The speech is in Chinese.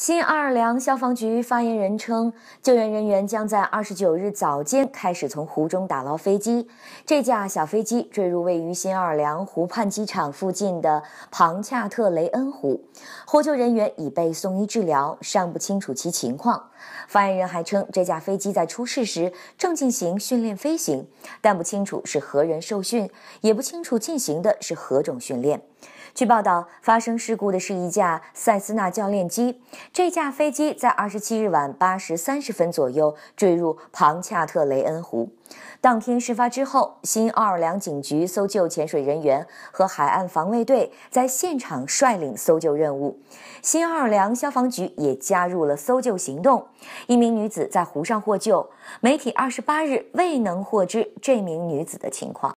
新奥尔良消防局发言人称，救援人员将在二十九日早间开始从湖中打捞飞机。这架小飞机坠入位于新奥尔良湖畔机场附近的庞恰特雷恩湖，获救人员已被送医治疗，尚不清楚其情况。发言人还称，这架飞机在出事时正进行训练飞行，但不清楚是何人受训，也不清楚进行的是何种训练。据报道，发生事故的是一架塞斯纳教练机。这架飞机在二十七日晚八时三十分左右坠入庞恰特雷恩湖。当天事发之后，新奥尔良警局搜救潜水人员和海岸防卫队在现场率领搜救任务，新奥尔良消防局也加入了搜救行动。一名女子在湖上获救，媒体二十八日未能获知这名女子的情况。